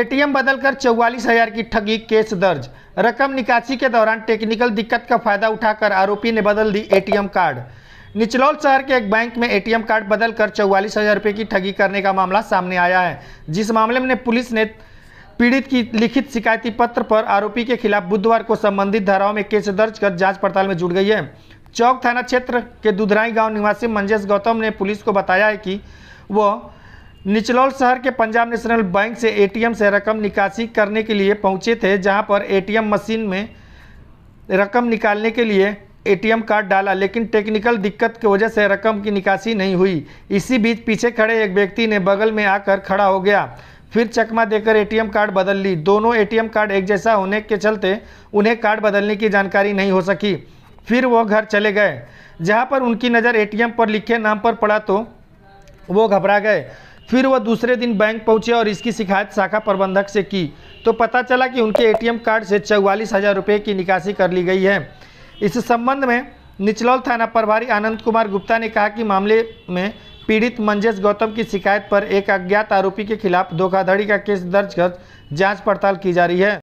ATM बदलकर चौवालीस हजार की ठगी केस दर्ज रकम निकासी के दौरान टेक्निकल दिक्कत का फायदा उठाकर आरोपी ने बदल दी एटीएम कार्ड निचलौल शहर के एक बैंक में एटीएम कार्ड बदलकर चौवालीस हजार रुपये की ठगी करने का मामला सामने आया है जिस मामले में पुलिस ने पीड़ित की लिखित शिकायती पत्र पर आरोपी के खिलाफ बुधवार को संबंधित धाराओं में केस दर्ज कर जांच पड़ताल में जुट गई है चौक थाना क्षेत्र के दुधराई गांव निवासी मंजेश गौतम ने पुलिस को बताया है कि वह निचलौल शहर के पंजाब नेशनल बैंक से एटीएम से रकम निकासी करने के लिए पहुंचे थे जहां पर एटीएम मशीन में रकम निकालने के लिए एटीएम कार्ड डाला लेकिन टेक्निकल दिक्कत की वजह से रकम की निकासी नहीं हुई इसी बीच पीछे खड़े एक व्यक्ति ने बगल में आकर खड़ा हो गया फिर चकमा देकर एटीएम कार्ड बदल ली दोनों एटीएम कार्ड एक जैसा होने के चलते उन्हें कार्ड बदलने की जानकारी नहीं हो सकी फिर वो घर चले गए जहाँ पर उनकी नज़र एटीएम पर लिखे नाम पर पड़ा तो वो घबरा गए फिर वह दूसरे दिन बैंक पहुंचे और इसकी शिकायत शाखा प्रबंधक से की तो पता चला कि उनके एटीएम कार्ड से चौवालीस हज़ार रुपये की निकासी कर ली गई है इस संबंध में निचलौल थाना प्रभारी आनंद कुमार गुप्ता ने कहा कि मामले में पीड़ित मंजेश गौतम की शिकायत पर एक अज्ञात आरोपी के खिलाफ धोखाधड़ी का केस दर्ज कर जाँच पड़ताल की जा रही है